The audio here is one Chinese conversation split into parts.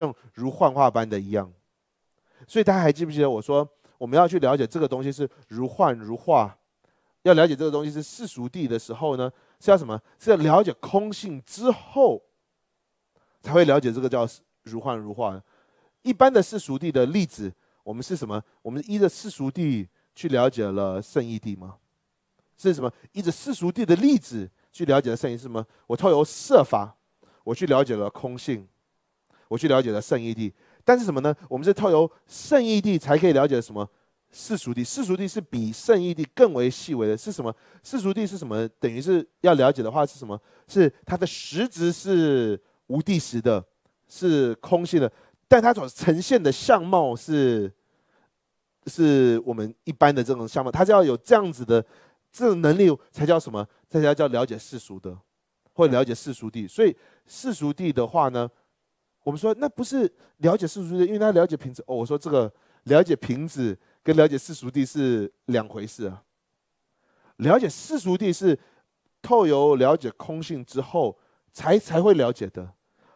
像如幻化般的一样，所以大家还记不记得我说我们要去了解这个东西是如幻如化，要了解这个东西是世俗地的时候呢？是要什么？是要了解空性之后才会了解这个叫如幻如化。一般的世俗地的例子，我们是什么？我们依着世俗地去了解了圣义地吗？是什么？依着世俗地的例子去了解了圣义是什么？我透过设法，我去了解了空性。我去了解了圣义地，但是什么呢？我们是透由圣义地才可以了解什么世俗地？世俗地是比圣义地更为细微的，是什么？世俗地是什么？等于是要了解的话是什么？是它的实质是无地实的，是空性的，但它所呈现的相貌是，是我们一般的这种相貌。它是要有这样子的这种能力，才叫什么？才叫叫了解世俗的，或了解世俗地。所以世俗地的话呢？我们说那不是了解世俗地，因为他了解瓶子。哦，我说这个了解瓶子跟了解世俗地是两回事啊。了解世俗地是透由了解空性之后才才会了解的。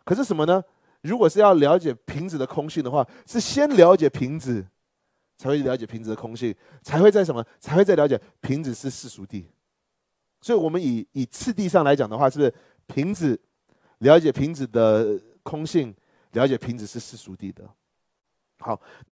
可是什么呢？如果是要了解瓶子的空性的话，是先了解瓶子，才会了解瓶子的空性，才会在什么？才会在了解瓶子是世俗地。所以我们以以次第上来讲的话，是瓶子了解瓶子的。空性，了解瓶子是世俗地的，好。